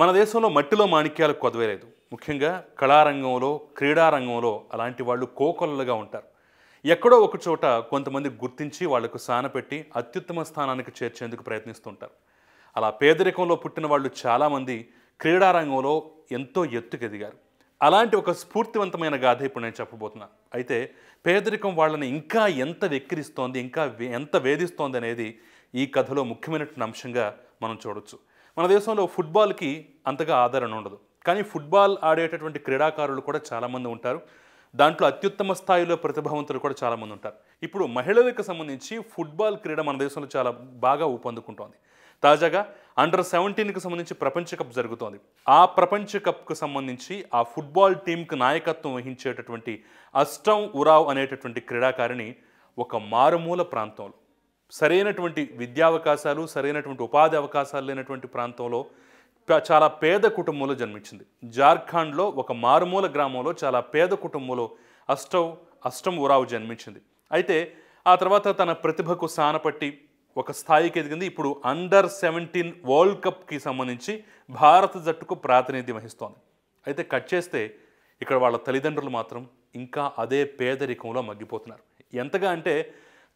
మన దేశంలో మట్టిలో మాణిక్యాలు కొదవేలేదు ముఖ్యంగా కళారంగంలో క్రీడారంగంలో అలాంటి వాళ్ళు కోకొల్లుగా ఉంటారు ఎక్కడో ఒక చోట కొంతమంది గుర్తించి వాళ్లకు సానపెట్టి అత్యుత్తమ స్థానానికి చేర్చేందుకు ప్రయత్నిస్తుంటారు అలా పేదరికంలో పుట్టిన వాళ్ళు చాలామంది క్రీడారంగంలో ఎంతో ఎత్తుకెదిగారు అలాంటి ఒక స్ఫూర్తివంతమైన గాథ ఇప్పుడు నేను చెప్పబోతున్నాను అయితే పేదరికం వాళ్ళని ఇంకా ఎంత వెక్కిరిస్తోంది ఇంకా ఎంత వేధిస్తోంది అనేది ఈ కథలో ముఖ్యమైనటువంటి అంశంగా మనం చూడొచ్చు మన దేశంలో ఫుట్బాల్కి అంతగా ఆదరణ ఉండదు కానీ ఫుట్బాల్ ఆడేటటువంటి క్రీడాకారులు కూడా చాలామంది ఉంటారు దాంట్లో అత్యుత్తమ స్థాయిలో ప్రతిభావంతులు కూడా చాలామంది ఉంటారు ఇప్పుడు మహిళలకు సంబంధించి ఫుట్బాల్ క్రీడ మన దేశంలో చాలా బాగా ఊపందుకుంటోంది తాజాగా అండర్ సెవెంటీన్కి సంబంధించి ప్రపంచ కప్ జరుగుతోంది ఆ ప్రపంచ కప్కు సంబంధించి ఆ ఫుట్బాల్ టీంకి నాయకత్వం వహించేటటువంటి అష్టం ఉరావ్ అనేటటువంటి క్రీడాకారిణి ఒక మారుమూల ప్రాంతంలో సరైనటువంటి విద్యావకాశాలు సరైనటువంటి ఉపాధి అవకాశాలు లేనటువంటి ప్రాంతంలో చాలా పేద కుటుంబంలో జన్మించింది జార్ఖండ్లో ఒక మారుమూల గ్రామంలో చాలా పేద కుటుంబంలో అష్టవ్ అష్టం ఉరావు జన్మించింది అయితే ఆ తర్వాత తన ప్రతిభకు సానపట్టి ఒక స్థాయికి ఎదిగింది ఇప్పుడు అండర్ సెవెంటీన్ వరల్డ్ కప్కి సంబంధించి భారత జట్టుకు ప్రాతినిధ్యం వహిస్తోంది అయితే కట్ చేస్తే ఇక్కడ వాళ్ళ తల్లిదండ్రులు మాత్రం ఇంకా అదే పేదరికంలో మగ్గిపోతున్నారు ఎంతగా అంటే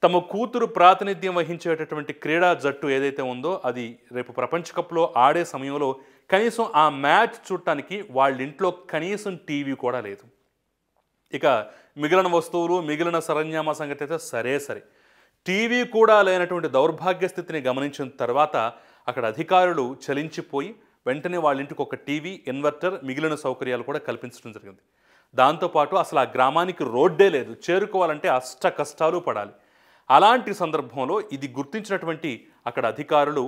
తమ కూతురు ప్రాతినిధ్యం వహించేటటువంటి క్రీడా జట్టు ఏదైతే ఉందో అది రేపు ప్రపంచ కప్లో ఆడే సమయంలో కనీసం ఆ మ్యాచ్ చూడటానికి వాళ్ళ ఇంట్లో కనీసం టీవీ కూడా లేదు ఇక మిగిలిన వస్తువులు మిగిలిన సరంజామా సంగతి అయితే సరే సరే టీవీ కూడా లేనటువంటి దౌర్భాగ్య స్థితిని గమనించిన తర్వాత అక్కడ అధికారులు చలించిపోయి వెంటనే వాళ్ళ ఇంటికి ఒక టీవీ ఇన్వర్టర్ మిగిలిన సౌకర్యాలు కూడా కల్పించడం జరిగింది దాంతోపాటు అసలు ఆ గ్రామానికి రోడ్డే లేదు చేరుకోవాలంటే అష్ట కష్టాలు పడాలి అలాంటి సందర్భంలో ఇది గుర్తించినటువంటి అక్కడ అధికారులు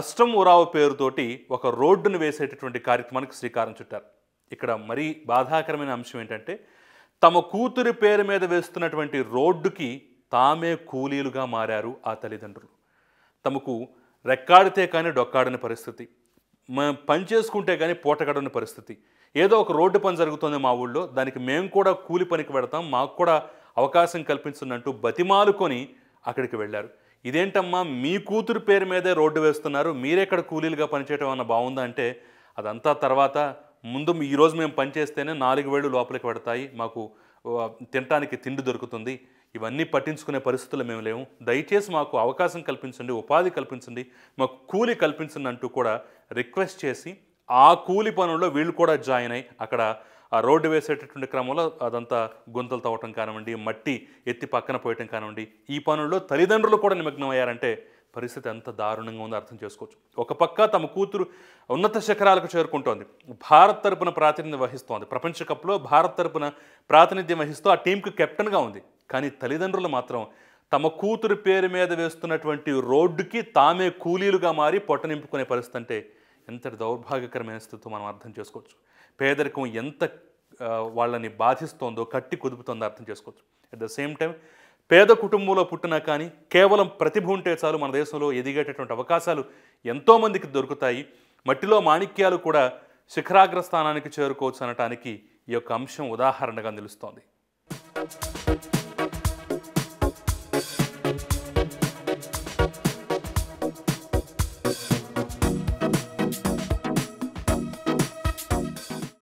అష్టం ఉరావు పేరుతోటి ఒక రోడ్డును వేసేటటువంటి కార్యక్రమానికి శ్రీకారం చుట్టారు ఇక్కడ మరీ బాధాకరమైన అంశం ఏంటంటే తమ కూతురి పేరు మీద వేస్తున్నటువంటి రోడ్డుకి తామే కూలీలుగా మారారు ఆ తల్లిదండ్రులు తమకు రెక్కాడితే కానీ డొక్కాడని పరిస్థితి పని చేసుకుంటే కానీ పూటగడని పరిస్థితి ఏదో ఒక రోడ్డు పని జరుగుతుంది మా ఊళ్ళో దానికి మేము కూడా కూలి పనికి పెడతాం మాకు కూడా అవకాశం కల్పించనంటూ బతిమాలుకొని అక్కడికి వెళ్ళారు ఇదేంటమ్మా మీ కూతురు పేరు మీదే రోడ్డు వేస్తున్నారు మీరెక్కడ కూలీలుగా పనిచేయటం అన్న బాగుందా అంటే అదంతా తర్వాత ముందు ఈరోజు మేము పనిచేస్తేనే నాలుగు వేళ్ళు లోపలికి పెడతాయి మాకు తినటానికి తిండి దొరుకుతుంది ఇవన్నీ పట్టించుకునే పరిస్థితులు మేము లేము దయచేసి మాకు అవకాశం కల్పించండి ఉపాధి కల్పించండి మాకు కూలి కల్పించండి అంటూ కూడా రిక్వెస్ట్ చేసి ఆ కూలి పనుల్లో వీళ్ళు కూడా జాయిన్ అయ్యి అక్కడ ఆ రోడ్డు వేసేటటువంటి క్రమంలో అదంతా గుంతలు తవ్వటం కానివ్వండి మట్టి ఎత్తి పక్కన పోయటం కానివ్వండి ఈ పనుల్లో తల్లిదండ్రులు కూడా నిమగ్నం అయ్యారంటే పరిస్థితి ఎంత దారుణంగా ఉందో అర్థం చేసుకోవచ్చు ఒక పక్క తమ కూతురు ఉన్నత శిఖరాలకు చేరుకుంటోంది భారత్ తరపున ప్రాతినిధ్యం వహిస్తోంది ప్రపంచ కప్లో భారత్ తరపున ప్రాతినిధ్యం వహిస్తూ ఆ టీంకి కెప్టెన్గా ఉంది కానీ తల్లిదండ్రులు మాత్రం తమ కూతురు పేరు మీద వేస్తున్నటువంటి రోడ్డుకి తామే కూలీలుగా మారి పొట్ట నింపుకునే పరిస్థితి అంటే ఎంతటి దౌర్భాగ్యకరమైన స్థితితో మనం అర్థం చేసుకోవచ్చు పేదరికం ఎంత వాళ్ళని బాధిస్తోందో కట్టి కుదుపుతోందో అర్థం చేసుకోవచ్చు అట్ ద సేమ్ టైం పేద కుటుంబంలో పుట్టినా కానీ కేవలం ప్రతిభ ఉంటే చాలు మన దేశంలో ఎదిగేటటువంటి అవకాశాలు ఎంతోమందికి దొరుకుతాయి మట్టిలో మాణిక్యాలు కూడా శిఖరాగ్ర స్థానానికి చేరుకోవచ్చు అనటానికి ఈ యొక్క అంశం ఉదాహరణగా నిలుస్తోంది